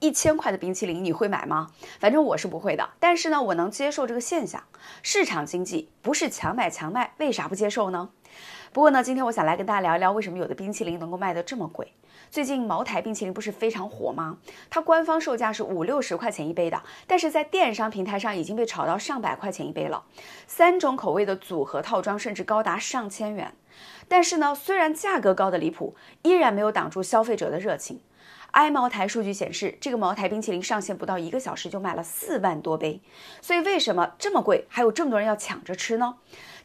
一千块的冰淇淋你会买吗？反正我是不会的。但是呢，我能接受这个现象。市场经济不是强买强卖，为啥不接受呢？不过呢，今天我想来跟大家聊一聊，为什么有的冰淇淋能够卖得这么贵？最近茅台冰淇淋不是非常火吗？它官方售价是五六十块钱一杯的，但是在电商平台上已经被炒到上百块钱一杯了，三种口味的组合套装甚至高达上千元。但是呢，虽然价格高的离谱，依然没有挡住消费者的热情。爱茅台数据显示，这个茅台冰淇淋上线不到一个小时就卖了四万多杯。所以为什么这么贵，还有这么多人要抢着吃呢？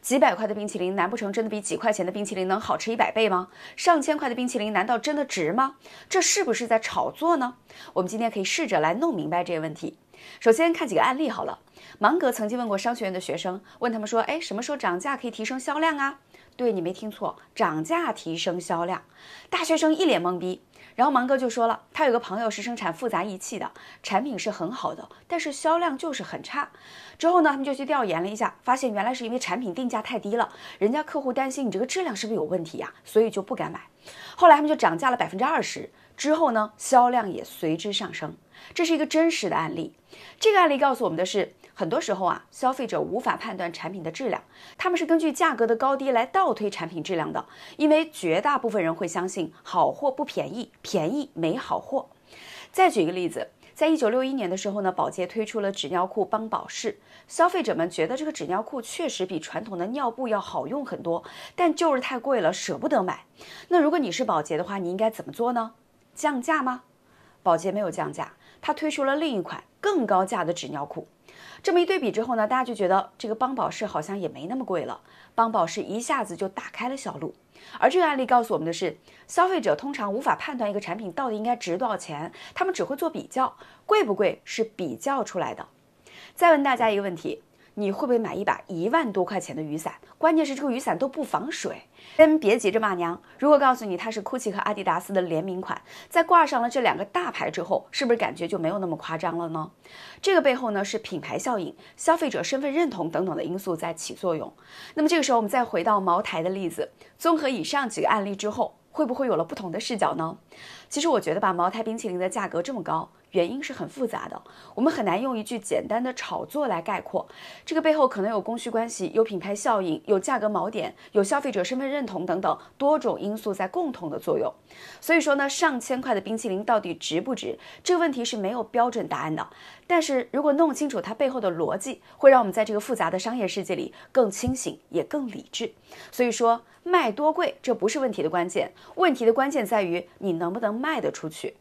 几百块的冰淇淋，难不成真的比几块钱的冰淇淋能好吃一百倍吗？上千块的冰淇淋，难道真的值吗？这是不是在炒作呢？我们今天可以试着来弄明白这个问题。首先看几个案例好了。芒格曾经问过商学院的学生，问他们说：“哎，什么时候涨价可以提升销量啊？”对你没听错，涨价提升销量。大学生一脸懵逼。然后芒格就说了，他有个朋友是生产复杂仪器的，产品是很好的，但是销量就是很差。之后呢，他们就去调研了一下，发现原来是因为产品定价太低了，人家客户担心你这个质量是不是有问题呀，所以就不敢买。后来他们就涨价了百分之二十，之后呢，销量也随之上升。这是一个真实的案例，这个案例告诉我们的是，很多时候啊，消费者无法判断产品的质量，他们是根据价格的高低来倒推产品质量的，因为绝大部分人会相信好货不便宜，便宜没好货。再举一个例子，在一九六一年的时候呢，宝洁推出了纸尿裤帮宝适，消费者们觉得这个纸尿裤确实比传统的尿布要好用很多，但就是太贵了，舍不得买。那如果你是宝洁的话，你应该怎么做呢？降价吗？宝洁没有降价。他推出了另一款更高价的纸尿裤，这么一对比之后呢，大家就觉得这个邦宝适好像也没那么贵了。邦宝适一下子就打开了销路，而这个案例告诉我们的是，消费者通常无法判断一个产品到底应该值多少钱，他们只会做比较，贵不贵是比较出来的。再问大家一个问题。你会不会买一把一万多块钱的雨伞？关键是这个雨伞都不防水。先别急着骂娘，如果告诉你它是 GUCCI 和阿迪达斯的联名款，在挂上了这两个大牌之后，是不是感觉就没有那么夸张了呢？这个背后呢是品牌效应、消费者身份认同等等的因素在起作用。那么这个时候我们再回到茅台的例子，综合以上几个案例之后，会不会有了不同的视角呢？其实我觉得吧，茅台冰淇淋的价格这么高。原因是很复杂的，我们很难用一句简单的炒作来概括。这个背后可能有供需关系，有品牌效应，有价格锚点，有消费者身份认同等等多种因素在共同的作用。所以说呢，上千块的冰淇淋到底值不值？这个问题是没有标准答案的。但是如果弄清楚它背后的逻辑，会让我们在这个复杂的商业世界里更清醒，也更理智。所以说，卖多贵这不是问题的关键，问题的关键在于你能不能卖得出去。